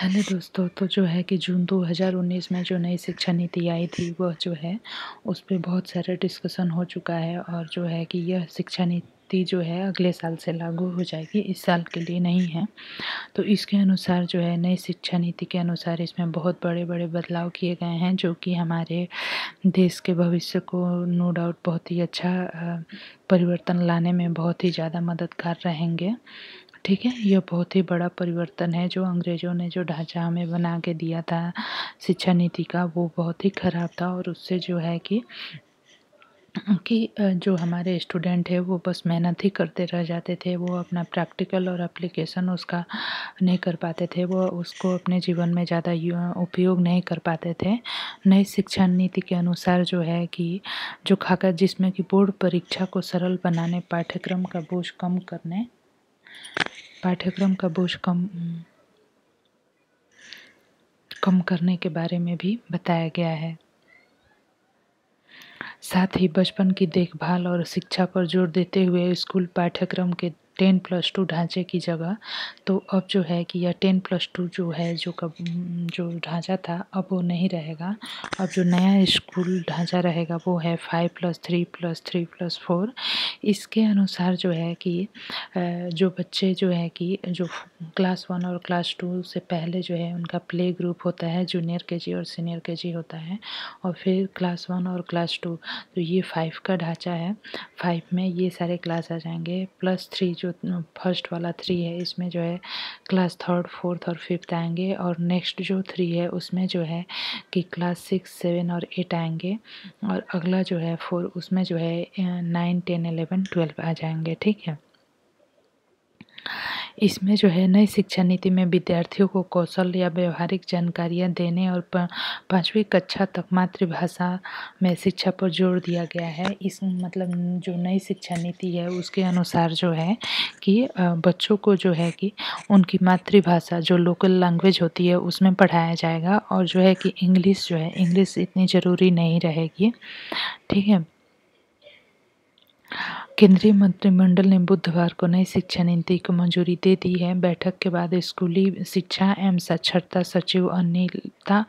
hello दोस्तों तो जो है कि जून 2019 में जो नई शिक्षा नीति आई थी वह जो है उस पर बहुत सारा डिस्कशन हो चुका है और जो है कि यह शिक्षा नीति जो है अगले साल से लागू हो जाएगी इस साल के लिए नहीं है तो इसके अनुसार जो है नई शिक्षा नीति के अनुसार इसमें बहुत बड़े बड़े बदलाव किए गए हैं जो कि हमारे देश के भविष्य को नो डाउट बहुत ही अच्छा परिवर्तन लाने में बहुत ही ज़्यादा मददगार रहेंगे ठीक है यह बहुत ही बड़ा परिवर्तन है जो अंग्रेज़ों ने जो ढांचा हमें बना के दिया था शिक्षा नीति का वो बहुत ही खराब था और उससे जो है कि कि जो हमारे स्टूडेंट है वो बस मेहनत ही करते रह जाते थे वो अपना प्रैक्टिकल और एप्लीकेशन उसका नहीं कर पाते थे वो उसको अपने जीवन में ज़्यादा उपयोग नहीं कर पाते थे नई शिक्षा नीति के अनुसार जो है कि जो खाका जिसमें कि बोर्ड परीक्षा को सरल बनाने पाठ्यक्रम का बोझ कम करने पाठ्यक्रम का बोझ कम कम करने के बारे में भी बताया गया है साथ ही बचपन की देखभाल और शिक्षा पर जोर देते हुए स्कूल पाठ्यक्रम के टेन प्लस टू ढांचे की जगह तो अब जो है कि यह टेन प्लस टू जो है जो कब जो ढांचा था अब वो नहीं रहेगा अब जो नया स्कूल ढांचा रहेगा वो है five plus three plus three plus four इसके अनुसार जो है कि जो बच्चे जो है कि जो क्लास वन और क्लास टू से पहले जो है उनका प्ले ग्रुप होता है जूनियर के जी और सीनियर के जी होता है और फिर क्लास वन और क्लास टू तो ये फाइव का ढांचा है फाइव में ये सारे क्लास आ जाएंगे प्लस थ्री जो फर्स्ट वाला थ्री है इसमें जो है क्लास थर्ड फोर्थ और फिफ्थ आएंगे और नेक्स्ट जो थ्री है उसमें जो है कि क्लास सिक्स सेवन और एट आएंगे और अगला जो है फोर उसमें जो है nine ten eleven eleven twelve आ जाएंगे ठीक है इसमें जो है नई शिक्षा नीति में विद्यार्थियों को कौशल या व्यवहारिक जानकारियां देने और पाँचवीं कक्षा तक मातृभाषा में शिक्षा पर जोर दिया गया है इस मतलब जो नई शिक्षा नीति है उसके अनुसार जो है कि बच्चों को जो है कि उनकी मातृभाषा जो लोकल लैंग्वेज होती है उसमें पढ़ाया जाएगा और जो है कि इंग्लिश जो है इंग्लिश इतनी ज़रूरी नहीं रहेगी ठीक है केंद्रीय मंत्रिमंडल ने बुधवार को नई शिक्षा नीति को मंजूरी दे दी है बैठक के बाद स्कूली शिक्षा एवं साक्षरता सचिव अनिलता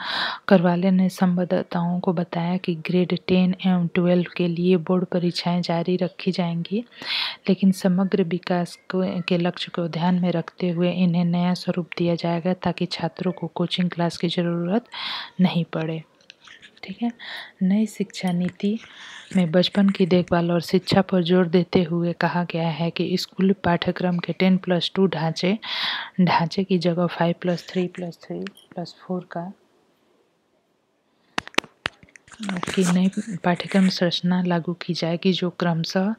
करवाले ने संवाददाताओं को बताया कि ग्रेड टेन एवं ट्वेल्व के लिए बोर्ड परीक्षाएं जारी रखी जाएंगी लेकिन समग्र विकास के लक्ष्य को ध्यान में रखते हुए इन्हें नया स्वरूप दिया जाएगा ताकि छात्रों को कोचिंग क्लास की ज़रूरत नहीं पड़े ठीक है नई शिक्षा नीति में बचपन की देखभाल और शिक्षा पर जोर देते हुए कहा गया है कि स्कूल पाठ्यक्रम के टेन प्लस टू ढांचे ढांचे की जगह five plus three plus three plus four का की नई पाठ्यक्रम संरचना लागू की जाएगी जो क्रमशः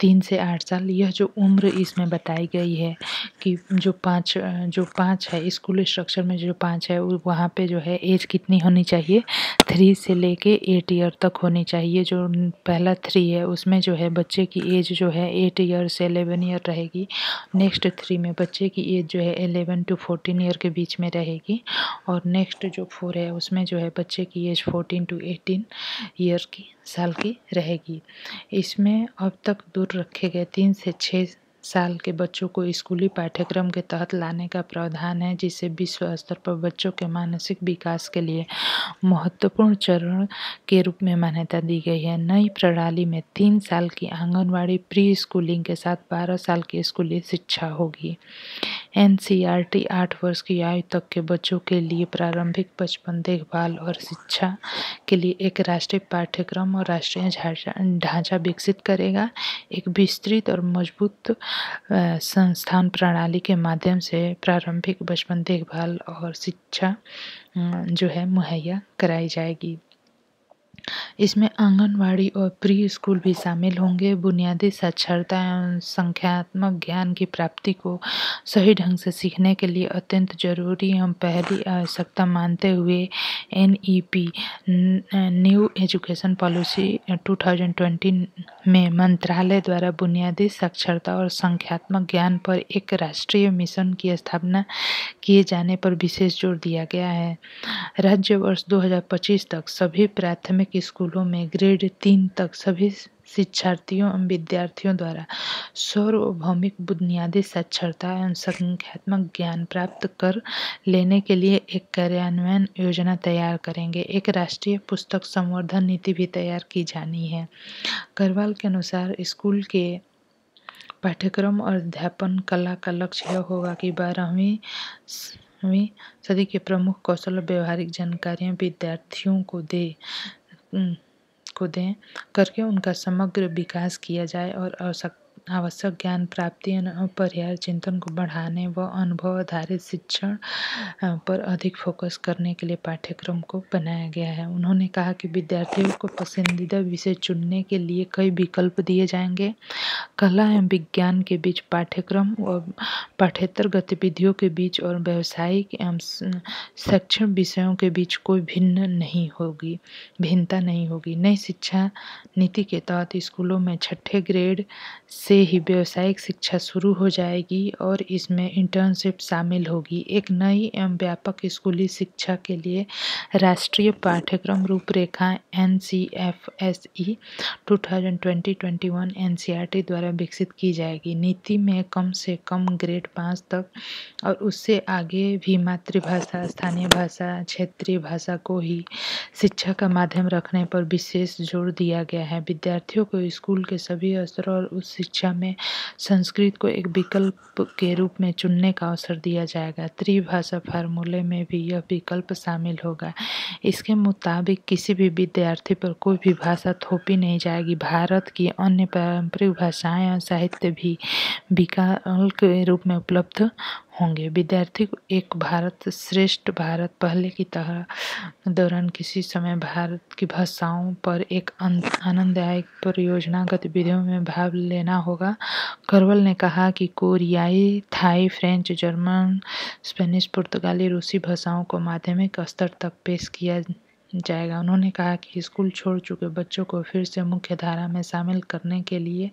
तीन से आठ साल यह जो उम्र इसमें बताई गई है कि जो पाँच जो पाँच है स्कूल स्ट्रक्चर में जो पाँच है वहाँ पे जो है एज कितनी होनी चाहिए थ्री से लेके एट ईयर तक होनी चाहिए जो पहला थ्री है उसमें जो है बच्चे की एज जो है एट ईयर से एलेवन ईयर रहेगी नेक्स्ट थ्री में बच्चे की एज जो है एलेवन टू फोर्टीन ईयर के बीच में रहेगी और नेक्स्ट जो फोर है उसमें जो है बच्चे की age fourteen to eighteen year की साल की रहेगी इसमें अब तक दूर रखे गए तीन से छः साल के बच्चों को स्कूली पाठ्यक्रम के तहत लाने का प्रावधान है जिसे विश्व स्तर पर बच्चों के मानसिक विकास के लिए महत्वपूर्ण चरण के रूप में मान्यता दी गई है नई प्रणाली में तीन साल की आंगनवाड़ी प्री स्कूलिंग के साथ बारह साल की स्कूली शिक्षा होगी एनसीईआरटी आठ वर्ष की आयु तक के बच्चों के लिए प्रारंभिक बचपन देखभाल और शिक्षा के लिए एक राष्ट्रीय पाठ्यक्रम और राष्ट्रीय ढांचा विकसित करेगा एक विस्तृत और मजबूत संस्थान प्रणाली के माध्यम से प्रारंभिक बचपन देखभाल और शिक्षा जो है मुहैया कराई जाएगी इसमें आंगनवाड़ी और प्री स्कूल भी शामिल होंगे बुनियादी साक्षरता एवं संख्यात्मक ज्ञान की प्राप्ति को सही ढंग से सीखने के लिए अत्यंत जरूरी एवं पहली आवश्यकता मानते हुए N E P new education policy 2020 में मंत्रालय द्वारा बुनियादी साक्षरता और संख्यात्मक ज्ञान पर एक राष्ट्रीय मिशन की स्थापना किए जाने पर विशेष जोर दिया गया है राज्य वर्ष 2025 तक सभी प्राथमिक स्कूल स्कूलों में ग्रेड तीन तक सभी शिक्षार्थियों एवं विद्यार्थियों द्वारा सार्वभौमिक बुनियादी साक्षरता एवं संख्यात्मक ज्ञान प्राप्त कर लेने के लिए एक कार्यान्वयन योजना तैयार करेंगे एक राष्ट्रीय पुस्तक संवर्धन नीति भी तैयार की जानी है करवाल के अनुसार स्कूल के पाठ्यक्रम और अध्यापन कला का लक्ष्य यह होगा कि बारहवीं सदी के प्रमुख कौशल व्यवहारिक जानकारियाँ विद्यार्थियों को दे को दें करके उनका समग्र विकास किया जाए और आवश्यक आवश्यक ज्ञान प्राप्ति अपरिहार्य चिंतन को बढ़ाने व अनुभव आधारित शिक्षण पर अधिक फोकस करने के लिए पाठ्यक्रम को बनाया गया है उन्होंने कहा कि विद्यार्थियों को पसंदीदा विषय चुनने के लिए कई विकल्प दिए जाएंगे कला एवं विज्ञान के बीच पाठ्यक्रम व पाठ्यतर गतिविधियों के बीच और व्यावसायिक एवं शैक्षणिक विषयों के बीच कोई भिन्न नहीं होगी भिन्नता नहीं होगी नई शिक्षा नीति के तहत स्कूलों में छठे ग्रेड से से ही व्यावसायिक शिक्षा शुरू हो जाएगी और इसमें इंटर्नशिप शामिल होगी एक नई एवं व्यापक स्कूली शिक्षा के लिए राष्ट्रीय पाठ्यक्रम रूपरेखा N C F S E two thousand twenty twenty one N C E R T विकसित की जाएगी नीति में कम से कम ग्रेड पाँच तक और उससे आगे भी मातृभाषा स्थानीय भाषा क्षेत्रीय भाषा को ही शिक्षा का माध्यम रखने पर विशेष जोर दिया गया है विद्यार्थियों को स्कूल के सभी स्तरों और उस शिक्षा परीक्षा में संस्कृत को एक विकल्प के रूप में चुनने का अवसर दिया जाएगा त्रिभाषा फार्मूले में भी यह विकल्प शामिल होगा इसके मुताबिक किसी भी विद्यार्थी पर कोई भी भाषा थोपी नहीं जाएगी भारत की अन्य पारंपरिक भाषाएं और साहित्य भी विकल्प के रूप में उपलब्ध होंगे विद्यार्थी एक भारत श्रेष्ठ भारत पहले की तरह दौरान किसी समय भारत की भाषाओं पर एक आनंददायक परियोजना गतिविधियों में भाग लेना होगा करवल ने कहा कि कोरियाई थाई फ्रेंच जर्मन स्पेनिश पुर्तगाली रूसी भाषाओं को माध्यमिक स्तर तक पेश किया जाएगा उन्होंने कहा कि स्कूल छोड़ चुके बच्चों को फिर से मुख्य धारा में शामिल करने के लिए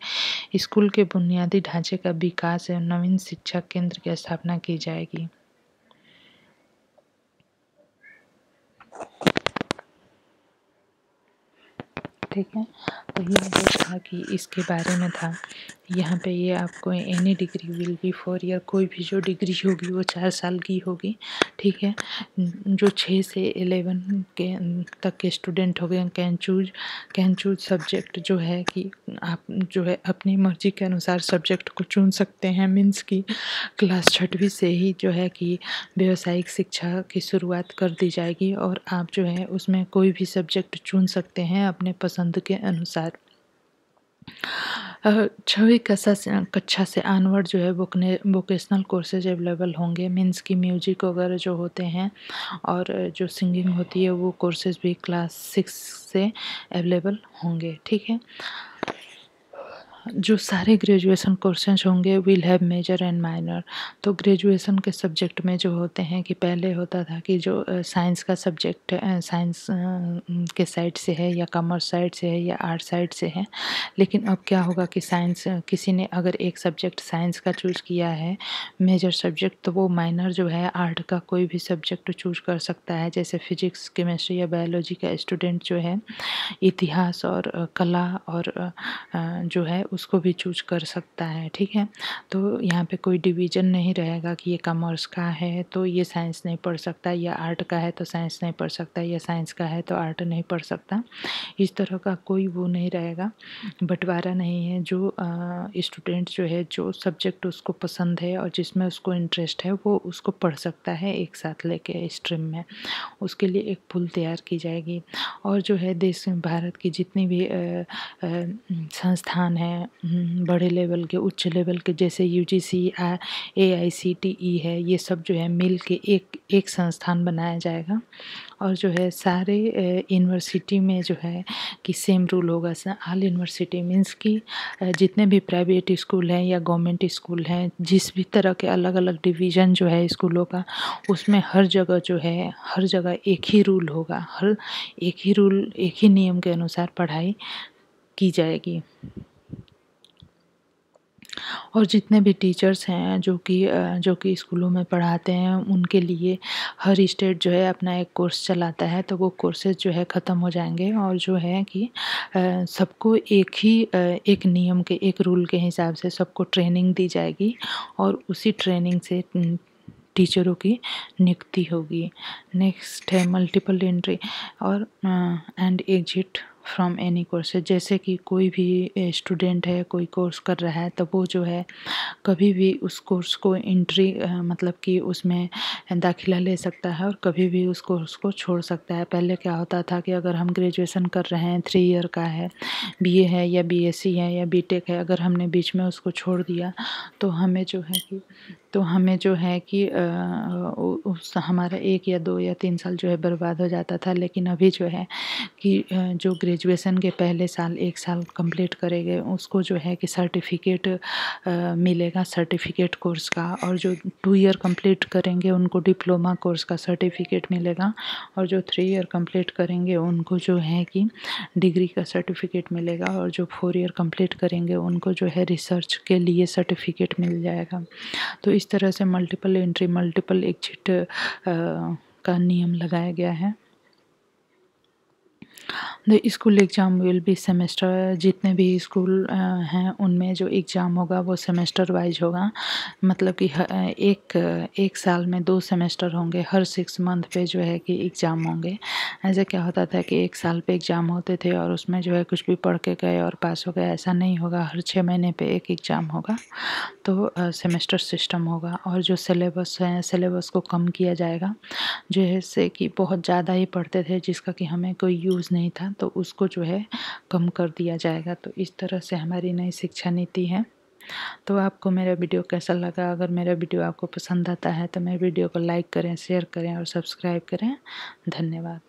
स्कूल के बुनियादी ढांचे का विकास एवं नवीन शिक्षा केंद्र की स्थापना की जाएगी ठीक है कहीं मैंने कहा कि इसके बारे में था यहाँ पे ये आपको any degree will be four year कोई भी जो डिग्री होगी वो चार साल की होगी ठीक है जो छः से एलेवन के तक के स्टूडेंट हो गए can choose can choose subject जो है कि आप जो है अपनी मर्जी के अनुसार सब्जेक्ट को चुन सकते हैं मीन्स कि क्लास छठवीं से ही जो है कि व्यावसायिक शिक्षा की शुरुआत कर दी जाएगी और आप जो है उसमें कोई भी सब्जेक्ट चुन सकते हैं अपने पसंद के अनुसार छवी कसा से कक्षा से आनवर्ड जो है वोकने वोकेशनल कोर्सेज अवेलेबल होंगे मीन्स की म्यूजिक वगैरह जो होते हैं और जो सिंगिंग होती है वो कोर्सेज भी क्लास सिक्स से अवेलेबल होंगे ठीक है जो सारे ग्रेजुएशन कोर्सेज होंगे will have major and minor तो ग्रेजुएशन के सब्जेक्ट में जो होते हैं कि पहले होता था कि जो साइंस का सब्जेक्ट साइंस के साइड से है या कॉमर्स साइड से है या आर्ट साइड से है लेकिन अब क्या होगा कि साइंस किसी ने अगर एक सब्जेक्ट साइंस का चूज़ किया है मेजर सब्जेक्ट तो वो माइनर जो है आर्ट का कोई भी सब्जेक्ट चूज़ कर सकता है जैसे फिजिक्स केमिस्ट्री या बायोलॉजी का स्टूडेंट जो है इतिहास और कला और जो है उसको भी चूज कर सकता है ठीक है तो यहाँ पे कोई डिवीज़न नहीं रहेगा कि ये कॉमर्स का है तो ये साइंस नहीं पढ़ सकता या आर्ट का है तो साइंस नहीं पढ़ सकता या साइंस का है तो आर्ट नहीं पढ़ सकता इस तरह का कोई वो नहीं रहेगा बंटवारा नहीं है जो स्टूडेंट जो है जो सब्जेक्ट उसको पसंद है और जिसमें उसको इंटरेस्ट है वो उसको पढ़ सकता है एक साथ लेके स्ट्रीम में उसके लिए एक पुल तैयार की जाएगी और जो है देश भारत की जितनी भी संस्थान हैं हम्म, बड़े लेवल के उच्च लेवल के जैसे you ji C A I C T E है ये सब जो है मिल के एक एक संस्थान बनाया जाएगा और जो है सारे यूनिवर्सिटी में जो है कि सेम रूल होगा आल यूनिवर्सिटी मीन्स कि जितने भी प्राइवेट स्कूल हैं या गवर्नमेंट स्कूल हैं जिस भी तरह के अलग अलग डिवीज़न जो है स्कूलों का उसमें हर जगह जो है हर जगह एक ही रूल होगा हर एक ही रूल एक ही नियम के अनुसार पढ़ाई की जाएगी और जितने भी टीचर्स हैं जो कि जो कि स्कूलों में पढ़ाते हैं उनके लिए हर स्टेट जो है अपना एक कोर्स चलाता है तो वो कोर्सेज जो है ख़त्म हो जाएंगे और जो है कि सबको एक ही एक नियम के एक रूल के हिसाब से सबको ट्रेनिंग दी जाएगी और उसी ट्रेनिंग से टीचरों की नियुक्ति होगी नेक्स्ट है मल्टीपल एंट्री और and exit from any courses जैसे कि कोई भी स्टूडेंट है कोई कोर्स कर रहा है तो वो जो है कभी भी उस कोर्स को इंट्री मतलब कि उसमें दाखिला ले सकता है और कभी भी उस कोर्स को छोड़ सकता है पहले क्या होता था कि अगर हम ग्रेजुएसन कर रहे हैं थ्री ईयर का है बीए है या बीएससी है या बीटेक है अगर हमने बीच में उसको छोड़ दिया तो हमें जो है कि तो हमें जो है कि उस हमारा एक या दो या तीन साल जो है बर्बाद हो जाता था लेकिन अभी जो है कि जो ग्रेजुएसन के पहले साल एक साल कंप्लीट करेंगे उसको जो है कि सर्टिफिकेट मिलेगा सर्टिफिकेट कोर्स का और जो टू ईयर कंप्लीट करेंगे उनको डिप्लोमा कोर्स का सर्टिफिकेट मिलेगा और जो थ्री ईयर कंप्लीट करेंगे उनको जो है कि डिग्री का सर्टिफिकेट मिलेगा और जो फोर ईयर कंप्लीट करेंगे उनको जो है रिसर्च के लिए सर्टिफिकेट मिल जाएगा तो इस तरह से मल्टीपल एंट्री मल्टीपल एग्जिट का नियम लगाया गया है the school exam will be semester जितने भी स्कूल हैं उनमें जो एग्ज़ाम होगा वो सेमेस्टर वाइज होगा मतलब कि एक एक साल में दो सेमेस्टर होंगे हर सिक्स मंथ पे जो है कि एग्ज़ाम होंगे ऐसे क्या होता था कि एक साल पे एग्ज़ाम होते थे और उसमें जो है कुछ भी पढ़ के गए और पास हो गए ऐसा नहीं होगा हर छः महीने पे एक एग्ज़ाम होगा तो सेमेस्टर सिस्टम होगा और जो सिलेबस है सिलेबस को कम किया जाएगा जैसे कि बहुत ज़्यादा ही पढ़ते थे जिसका कि हमें कोई यूज़ नहीं था तो उसको जो है कम कर दिया जाएगा तो इस तरह से हमारी नई शिक्षा नीति है तो आपको मेरा वीडियो कैसा लगा अगर मेरा वीडियो आपको पसंद आता है तो मेरे वीडियो को लाइक करें शेयर करें और सब्सक्राइब करें धन्यवाद